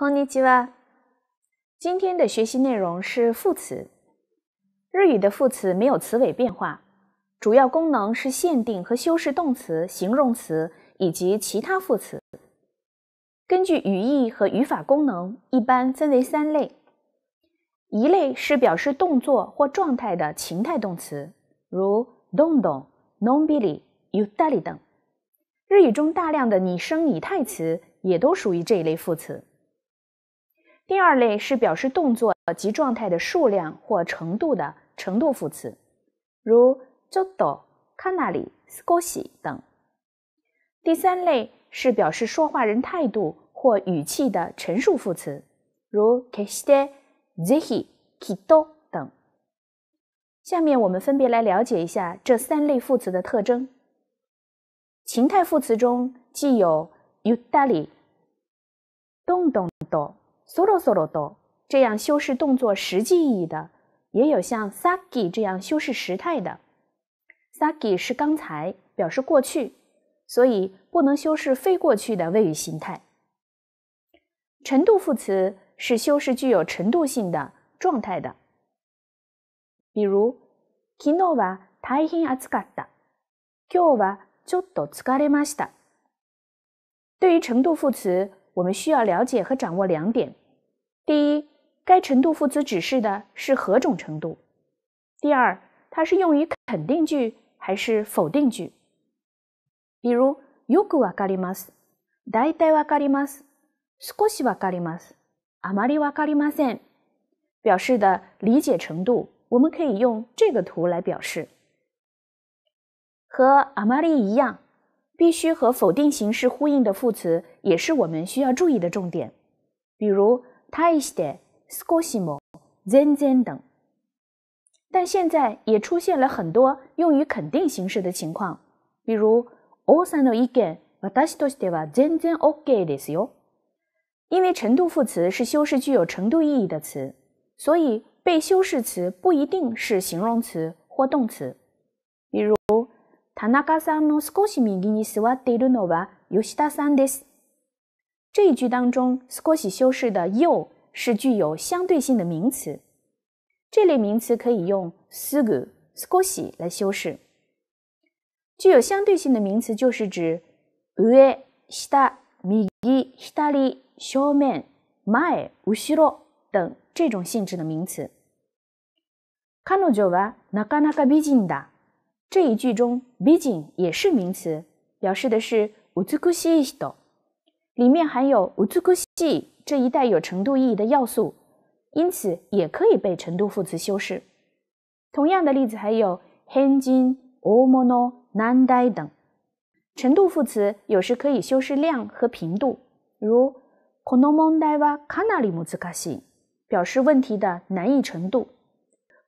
こんにちは。今天的学习内容是副词。日语的副词没有词尾变化，主要功能是限定和修饰动词、形容词以及其他副词。根据语义和语法功能，一般分为三类。一类是表示动作或状态的情态动词，如动动、浓 u d a l i 等。日语中大量的拟声拟态词也都属于这一类副词。第二类是表示动作及状态的数量或程度的程度副词，如ちょっと、かなり、少し等。第三类是表示说话人态度或语气的陈述副词，如決して、ぜひ、きっと等。下面我们分别来了解一下这三类副词的特征。情态副词中既有ゆったり、どんどん、ど。ソロソロド这样修饰动作实际意义的，也有像 s g ギ这样修饰时态的。s g ギ是刚才表示过去，所以不能修饰非过去的谓语形态。程度副词是修饰具有程度性的状态的，比如昨日は大変暑かった、今日はちょっと疲れました。对于程度副词。我们需要了解和掌握两点。第一，该程度副词指示的是何种程度。第二，它是用于肯定句还是否定句。比如，you go a g h a n i m a s d i die a g a n i m a s 少し a ghanimas，あまり a ghanimasen 表示的理解程度，我们可以用这个图来表示。和あまり一样。必须和否定形式呼应的副词也是我们需要注意的重点，比如 m し z 少しも、全然等。但现在也出现了很多用于肯定形式的情况，比如おっさんの意見はだいしては全然 OK ケーですよ。因为程度副词是修饰具有程度意义的词，所以被修饰词不一定是形容词或动词，比如。田中さんの少し右に座っているのは吉田さんです。这一句当中，少し修饰的右是具有相对性的名词。这类名词可以用すぐ、少し来修饰。具有相对性的名词就是指上、下、右、左、正面、前、後ろ等这种性质的名词。彼女はなかなか美人だ。这一句中，i n 也是名词，表示的是“うつくし里面含有“うつくし这一带有程度意义的要素，因此也可以被程度副词修饰。同样的例子还有“ omono nandai 等。程度副词有时可以修饰量和频度，如“この問題はかなり難しい”，表示问题的难易程度；“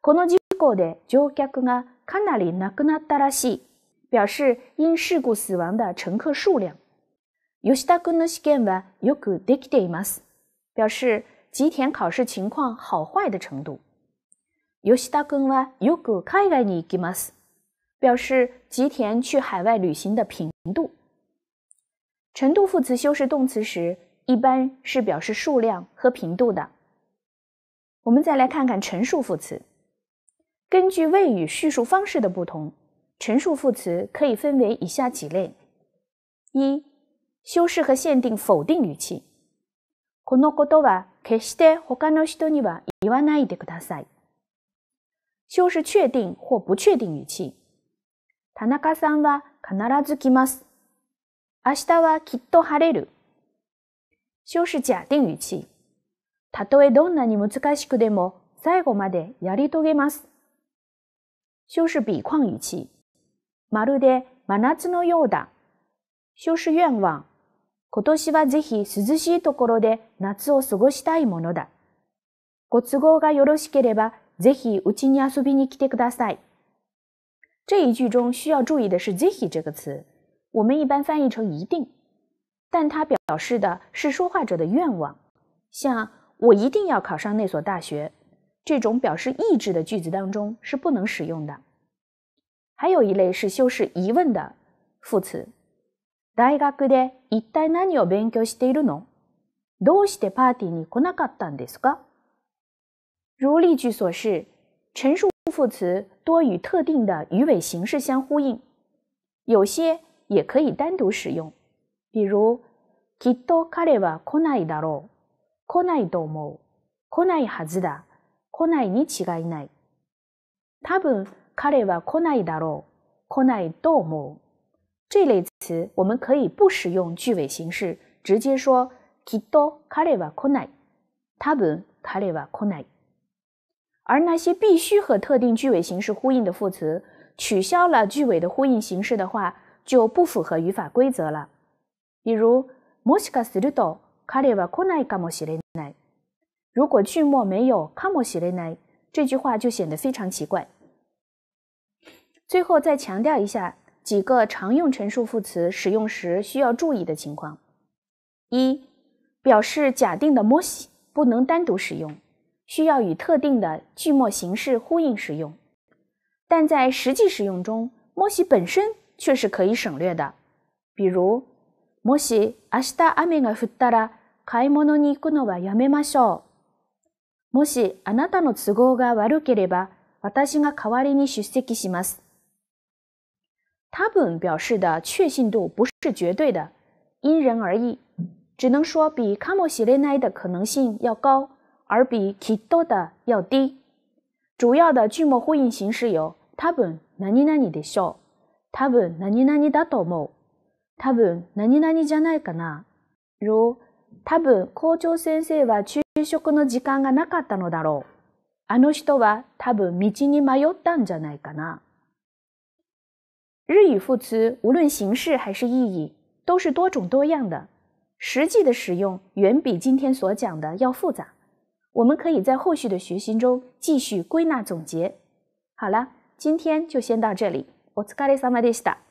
この事故で状況が”。カナリナグナダラシ表示因事故死亡的乘客数量。ユシタグナシはよくできたいます。表示吉田考试情况好坏的程度。ユシタはよく海外にいます。表示吉田去海外旅行的频度。程度副词修饰动词时，一般是表示数量和频度的。我们再来看看陈述副词。根据谓语叙述方式的不同，陈述副词可以分为以下几类：一、修饰和限定否定语气。このことは決して他の人には言わないでください。修饰确定或不确定语气。田中さんは必ず来ます。明日はきっと晴れる。修饰假定语气。たとえどんなに難しくでも最後までやり遂げます。修饰比况语气，马路で真夏のようだ。修饰愿望，今年はぜひ涼しいところで夏を過ごしたいものだ。ご都合がよろしければ、ぜひうちに遊びに来てください。这一句中需要注意的是“ぜひ”这个词，我们一般翻译成“一定”，但它表示的是说话者的愿望，像我一定要考上那所大学。这种表示意志的句子当中是不能使用的。还有一类是修饰疑问的副词。大学で一体何を勉強しているの？どうしてパーティーに来なかったんですか？如例句所示，陈述副词多与特定的语尾形式相呼应，有些也可以单独使用。比如，きっと彼は来ないだろう。来ないと思う。来ないはずだ。来，他不，他不，这类词我们可以不使用句尾形式，直接说。而那些必须和特定句尾形式呼应的副词，取消了句尾的呼应形式的话，就不符合语法规则了。比如，那么，他来，他来。如果句末没有カモシレ来，这句话就显得非常奇怪。最后再强调一下几个常用陈述副词使用时需要注意的情况：一、表示假定的モシ不能单独使用，需要与特定的句末形式呼应使用；但在实际使用中，モシ本身却是可以省略的。比如，もし明日雨が降ったら、買い物に行くのはやめましょう。もしあなたの都合が悪ければ、私が代わりに出席します。多分表示的确信度不是绝对的，因人而异，只能说比かもしれない的可能性要高，而比きっと的要低。主要的句末呼应形式有多分何々でしょう、多分何々だと思う、多分何々じゃないかな。如多分校長先生は中食の時間がなかったのだろう。あの人は多分道に迷ったんじゃないかな。日语副词無論形式还是意義、都是多种多样的，实际的使用远比今天所讲的要复杂。我们可以在后续的学习中继续归纳总结。好了，今天就先到这里。お疲れ様でした。